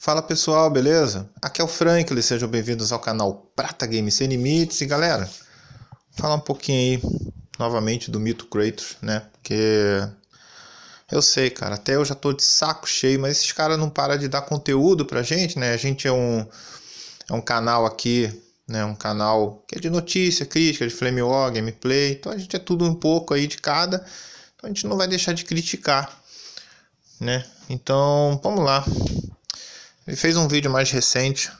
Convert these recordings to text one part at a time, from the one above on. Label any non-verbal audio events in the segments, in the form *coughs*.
Fala pessoal, beleza? Aqui é o Franklin, sejam bem-vindos ao canal Prata Games Sem Limites. E galera, fala um pouquinho aí novamente do mito Kratos, né? Porque eu sei, cara, até eu já tô de saco cheio, mas esses caras não param de dar conteúdo pra gente, né? A gente é um, é um canal aqui, né? Um canal que é de notícia, crítica, de flame war, gameplay. Então a gente é tudo um pouco aí de cada. Então a gente não vai deixar de criticar, né? Então, vamos lá. Ele fez um vídeo mais recente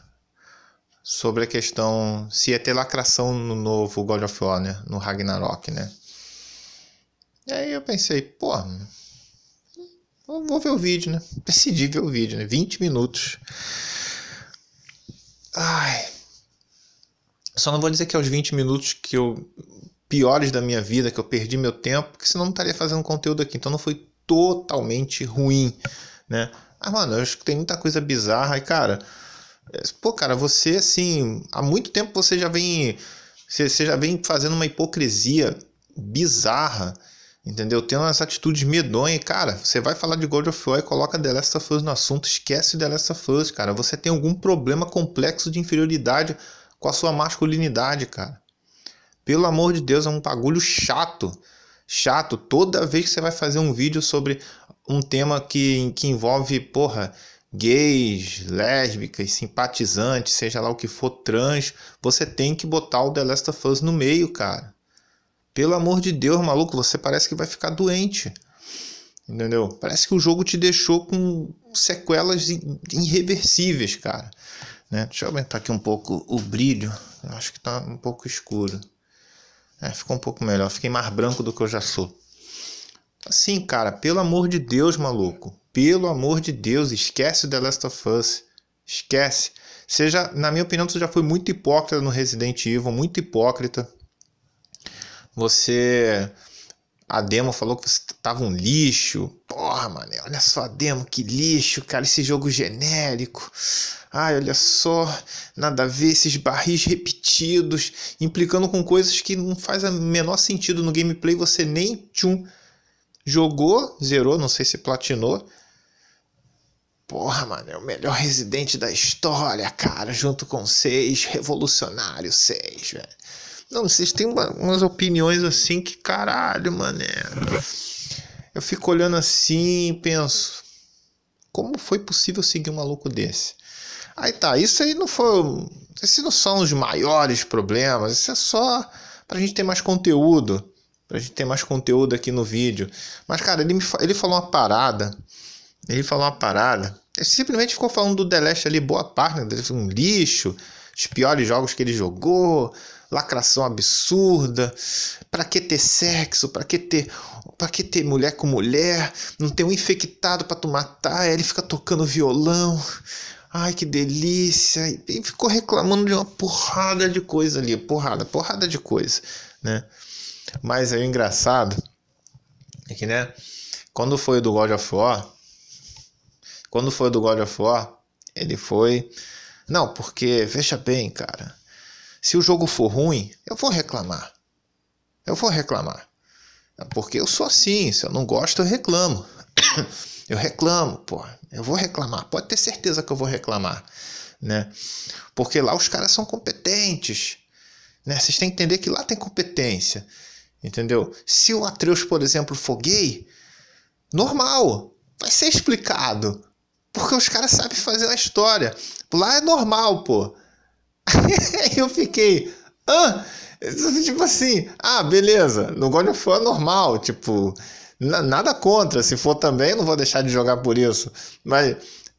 sobre a questão se ia ter lacração no novo God of War, né? No Ragnarok, né? E aí eu pensei, pô, vou ver o vídeo, né? Decidi ver o vídeo, né? 20 minutos. Ai. Só não vou dizer que é os 20 minutos que eu piores da minha vida, que eu perdi meu tempo, porque senão não estaria fazendo conteúdo aqui. Então não foi totalmente ruim, né? Ah, mano, eu acho que tem muita coisa bizarra. E, cara, é, pô, cara, você, assim, há muito tempo você já vem. Você, você já vem fazendo uma hipocrisia bizarra, entendeu? Tendo essa atitude medonha, Cara, você vai falar de God of War e coloca The Last of Us no assunto, esquece The Last of Us, cara. Você tem algum problema complexo de inferioridade com a sua masculinidade, cara. Pelo amor de Deus, é um bagulho chato. Chato. Toda vez que você vai fazer um vídeo sobre um tema que, que envolve, porra, gays, lésbicas, simpatizantes, seja lá o que for, trans, você tem que botar o The Last of Us no meio, cara. Pelo amor de Deus, maluco, você parece que vai ficar doente. Entendeu? Parece que o jogo te deixou com sequelas irreversíveis, cara. Né? Deixa eu aumentar aqui um pouco o brilho. Eu acho que tá um pouco escuro. É, ficou um pouco melhor. Fiquei mais branco do que eu já sou sim cara, pelo amor de Deus, maluco. Pelo amor de Deus, esquece o The Last of Us. Esquece. Seja, na minha opinião, você já foi muito hipócrita no Resident Evil, muito hipócrita. Você a demo falou que você tava um lixo. Porra, mano, olha só a demo, que lixo, cara, esse jogo genérico. Ai, olha só, nada a ver esses barris repetidos, implicando com coisas que não faz a menor sentido no gameplay, você nem tchum Jogou, zerou, não sei se platinou. Porra, mano, é o melhor residente da história, cara, junto com seis, revolucionário seis, velho. Não, vocês têm uma, umas opiniões assim que caralho, mané. Eu fico olhando assim e penso: como foi possível seguir um maluco desse? Aí tá, isso aí não foi. Esses não são os maiores problemas, isso é só pra gente ter mais conteúdo. Pra gente ter mais conteúdo aqui no vídeo. Mas, cara, ele, me, ele falou uma parada. Ele falou uma parada. Ele simplesmente ficou falando do The Last ali, boa parte, né? Um lixo, os piores jogos que ele jogou, lacração absurda. Pra que ter sexo? Pra que ter. Pra que ter mulher com mulher? Não ter um infectado pra tu matar. Aí ele fica tocando violão. Ai, que delícia! E ficou reclamando de uma porrada de coisa ali, porrada, porrada de coisa, né? Mas aí o engraçado é que, né, quando foi do God of War, quando foi do God of War, ele foi. Não, porque, veja bem, cara, se o jogo for ruim, eu vou reclamar. Eu vou reclamar. Porque eu sou assim, se eu não gosto, eu reclamo. *coughs* Eu reclamo, pô. Eu vou reclamar. Pode ter certeza que eu vou reclamar, né? Porque lá os caras são competentes, né? Vocês têm que entender que lá tem competência. Entendeu? Se o Atreus, por exemplo, for gay, normal, vai ser explicado. Porque os caras sabem fazer a história. Lá é normal, pô. Aí *laughs* eu fiquei. Ah, tipo assim, ah, beleza. No God of War é normal, tipo. Nada contra, se for também, não vou deixar de jogar por isso. Mas,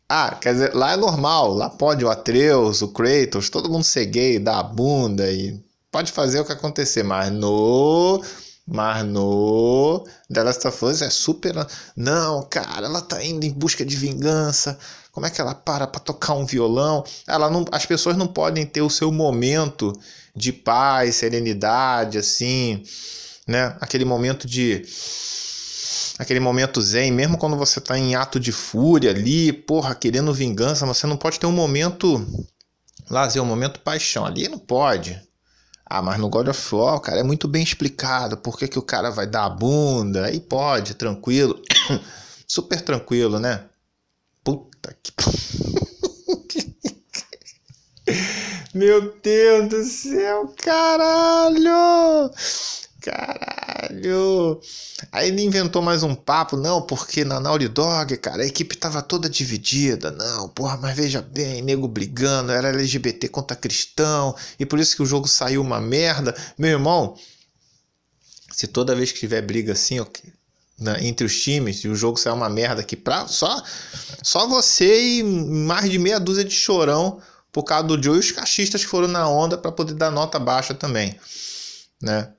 ah, quer dizer, lá é normal, lá pode o Atreus, o Kratos, todo mundo ser gay, dar a bunda e pode fazer o que acontecer, mas no. Mas no The Last of Us é super. Não, cara, ela tá indo em busca de vingança. Como é que ela para para tocar um violão? Ela não, as pessoas não podem ter o seu momento de paz, serenidade, assim, né? Aquele momento de aquele momento zen, mesmo quando você tá em ato de fúria ali, porra, querendo vingança, você não pode ter um momento lazer, um momento paixão ali, não pode. Ah, mas no God of War, cara, é muito bem explicado por que, que o cara vai dar a bunda. Aí pode, tranquilo. *coughs* Super tranquilo, né? Puta que. *laughs* Meu Deus do céu, caralho! Caralho! Aí ele inventou mais um papo, não, porque na Naughty Dog, cara, a equipe tava toda dividida, não, porra, mas veja bem, nego brigando, era LGBT contra cristão, e por isso que o jogo saiu uma merda. Meu irmão, se toda vez que tiver briga assim, ó, na, entre os times e o jogo sair uma merda aqui, pra, só, só você e mais de meia dúzia de chorão por causa do Joe e os cachistas que foram na onda para poder dar nota baixa também, né?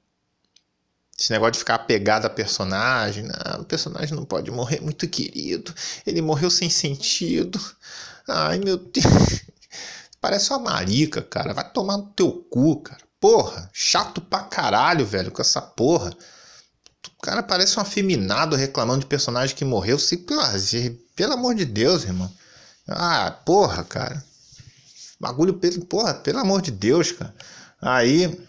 Esse negócio de ficar apegado a personagem. Ah, o personagem não pode morrer, é muito querido. Ele morreu sem sentido. Ai, meu Deus. *laughs* Parece uma marica, cara. Vai tomar no teu cu, cara. Porra, chato pra caralho, velho, com essa porra. O cara parece um afeminado reclamando de personagem que morreu. Se, pelo, pelo amor de Deus, irmão. Ah, porra, cara. Bagulho, pelo, porra, pelo amor de Deus, cara. Aí,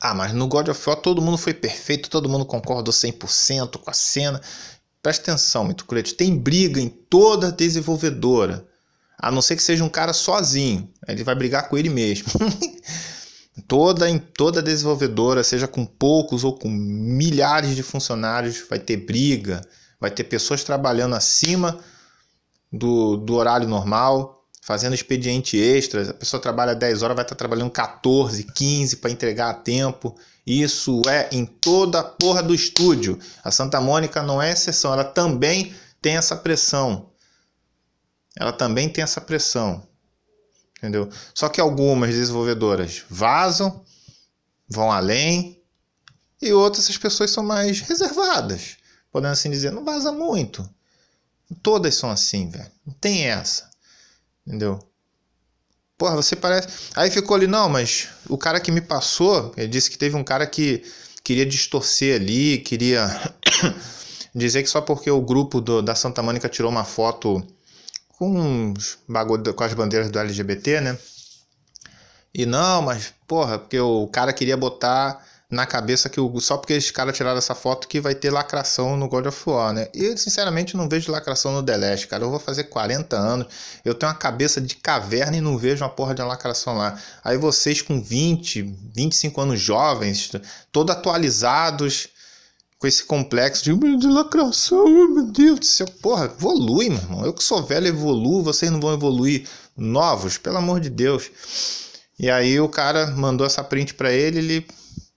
ah, mas no God of War todo mundo foi perfeito, todo mundo concordou 100% com a cena. Presta atenção, muito Crete, tem briga em toda desenvolvedora. A não ser que seja um cara sozinho, ele vai brigar com ele mesmo. *laughs* toda em toda desenvolvedora, seja com poucos ou com milhares de funcionários, vai ter briga, vai ter pessoas trabalhando acima do, do horário normal, fazendo expediente extra. A pessoa trabalha 10 horas, vai estar trabalhando 14, 15 para entregar a tempo. Isso é em toda a porra do estúdio. A Santa Mônica não é exceção, ela também tem essa pressão. Ela também tem essa pressão. Entendeu? Só que algumas desenvolvedoras vazam, vão além, e outras as pessoas são mais reservadas, podendo assim dizer, não vaza muito. Todas são assim, velho. Não tem essa. Entendeu? Porra, você parece. Aí ficou ali, não, mas o cara que me passou, ele disse que teve um cara que queria distorcer ali, queria *coughs* dizer que só porque o grupo do, da Santa Mônica tirou uma foto com, bagulho, com as bandeiras do LGBT, né? E não, mas porra, porque o cara queria botar na cabeça que o, só porque esse cara tiraram essa foto que vai ter lacração no God of War, né? E eu, sinceramente, não vejo lacração no The Last, cara. Eu vou fazer 40 anos, eu tenho uma cabeça de caverna e não vejo uma porra de lacração lá. Aí vocês com 20, 25 anos jovens, todos atualizados, com esse complexo de, de lacração, meu Deus do céu. Porra, evolui, meu irmão. Eu que sou velho, evoluo, vocês não vão evoluir novos, pelo amor de Deus. E aí o cara mandou essa print para ele, ele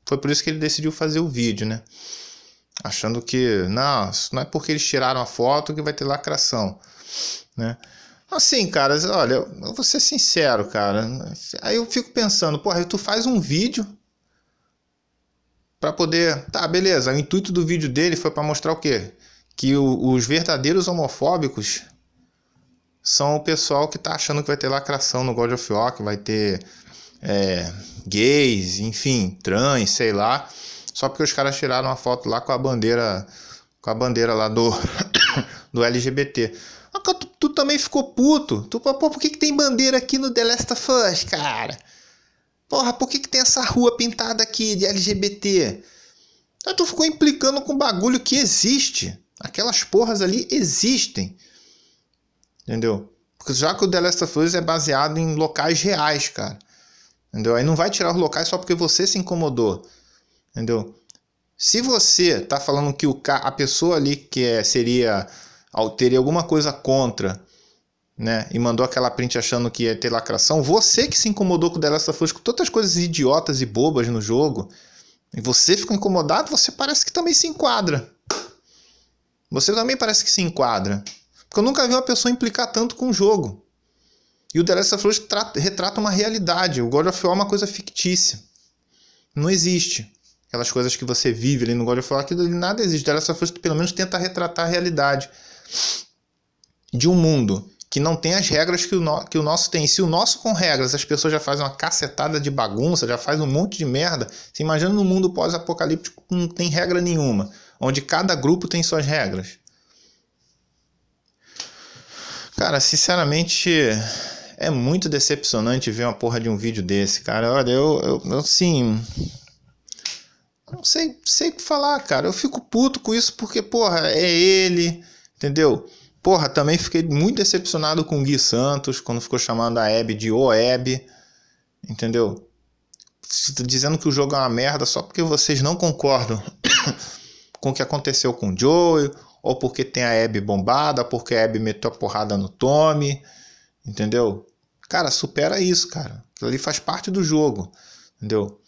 foi por isso que ele decidiu fazer o vídeo, né? Achando que, não, não é porque eles tiraram a foto que vai ter lacração, né? Assim, cara, olha, eu vou ser sincero, cara. Aí eu fico pensando, porra, tu faz um vídeo para poder. Tá, beleza. O intuito do vídeo dele foi para mostrar o quê? Que o, os verdadeiros homofóbicos são o pessoal que tá achando que vai ter lacração no God of War, que vai ter é, gays, enfim, trans, sei lá, só porque os caras tiraram uma foto lá com a bandeira com a bandeira lá do *coughs* do LGBT. Ah, tu, tu, também ficou puto. Tu, pô, por que, que tem bandeira aqui no The Last of Us, cara? Porra, por que, que tem essa rua pintada aqui de LGBT? Então, ah, tu ficou implicando com bagulho que existe. Aquelas porras ali existem. Entendeu? Porque já que o The Last of Us é baseado em locais reais, cara. Entendeu? Aí não vai tirar os locais só porque você se incomodou. Entendeu? Se você está falando que o, a pessoa ali que é, seria teria alguma coisa contra, né? E mandou aquela print achando que ia ter lacração, você que se incomodou com o The Last of Us, com tantas coisas idiotas e bobas no jogo, e você ficou incomodado, você parece que também se enquadra. Você também parece que se enquadra. Porque eu nunca vi uma pessoa implicar tanto com o jogo. E o The Last of Us retrata uma realidade. O God of War é uma coisa fictícia. Não existe. Aquelas coisas que você vive ali no God of War, aquilo ali nada existe. O The Last of Us pelo menos tenta retratar a realidade de um mundo que não tem as regras que o, no, que o nosso tem. Se o nosso com regras as pessoas já fazem uma cacetada de bagunça, já faz um monte de merda, se imagina num mundo pós-apocalíptico que não tem regra nenhuma, onde cada grupo tem suas regras. Cara, sinceramente, é muito decepcionante ver uma porra de um vídeo desse, cara. Olha, eu, eu assim. Não sei, sei o que falar, cara. Eu fico puto com isso porque, porra, é ele, entendeu? Porra, também fiquei muito decepcionado com o Gui Santos quando ficou chamando a Hebe de Oeb, entendeu? Tá dizendo que o jogo é uma merda só porque vocês não concordam *coughs* com o que aconteceu com o Joey, ou porque tem a Hebe bombada, porque a Hebe meteu a porrada no Tommy, entendeu? Cara, supera isso, cara. Aquilo ali faz parte do jogo, entendeu?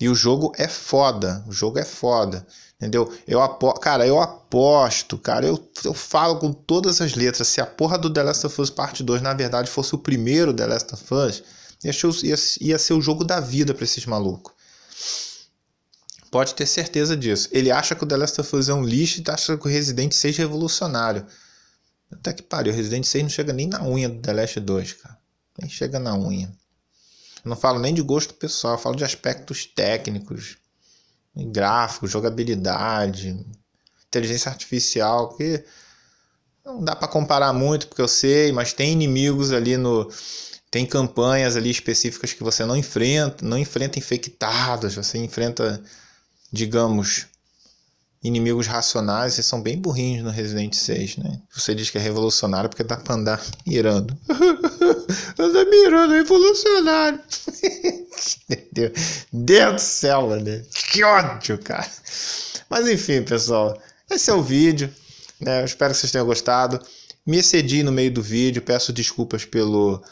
E o jogo é foda, o jogo é foda, entendeu? Eu apo... Cara, eu aposto, cara, eu, eu falo com todas as letras, se a porra do The Last of Us Parte 2 na verdade fosse o primeiro The Last of Us, ia ser, ia, ia ser o jogo da vida para esses malucos. Pode ter certeza disso. Ele acha que o The Last of Us é um lixo e tá acha que o Resident 6 é revolucionário. Até que pariu, o Resident 6 não chega nem na unha do The Last 2, cara nem chega na unha. Eu não falo nem de gosto pessoal, falo de aspectos técnicos, gráficos, jogabilidade, inteligência artificial, que não dá para comparar muito, porque eu sei, mas tem inimigos ali no tem campanhas ali específicas que você não enfrenta, não enfrenta infectados, você enfrenta, digamos, inimigos racionais, vocês são bem burrinhos no Resident 6, né? Você diz que é revolucionário porque dá pra andar *laughs* mirando. *laughs* anda mirando revolucionário. *laughs* Deus do céu, né? Que ódio, cara. Mas enfim, pessoal. Esse é o vídeo. Né? Eu espero que vocês tenham gostado. Me excedi no meio do vídeo. Peço desculpas pelo,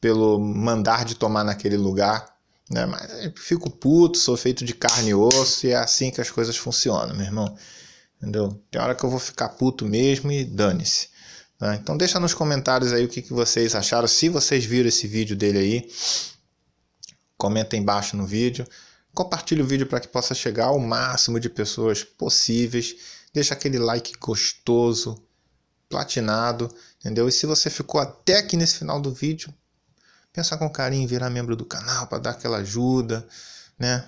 pelo mandar de tomar naquele lugar. Né? Mas fico puto, sou feito de carne e osso. E é assim que as coisas funcionam, meu irmão. Entendeu? Tem hora que eu vou ficar puto mesmo e dane-se. Tá? Então deixa nos comentários aí o que, que vocês acharam. Se vocês viram esse vídeo dele aí, comenta embaixo no vídeo. Compartilhe o vídeo para que possa chegar ao máximo de pessoas possíveis. Deixa aquele like gostoso, platinado, entendeu? E se você ficou até aqui nesse final do vídeo, pensa com carinho em virar membro do canal para dar aquela ajuda, né?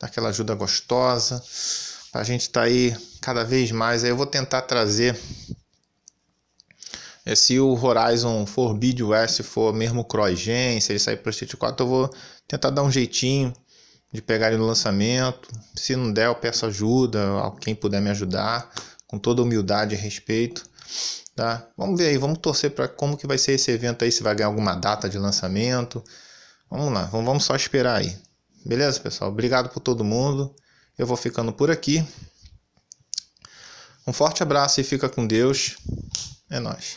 Dar aquela ajuda gostosa. A gente tá aí cada vez mais. Aí eu vou tentar trazer é, se o Horizon Forbid West for mesmo CrossGen, se ele sair para o Street 4, eu vou tentar dar um jeitinho de pegar ele no lançamento. Se não der, eu peço ajuda, quem puder me ajudar, com toda humildade e respeito. Tá? Vamos ver aí, vamos torcer para como que vai ser esse evento aí, se vai ganhar alguma data de lançamento. Vamos lá, vamos só esperar aí. Beleza, pessoal? Obrigado por todo mundo. Eu vou ficando por aqui. Um forte abraço e fica com Deus. É nóis.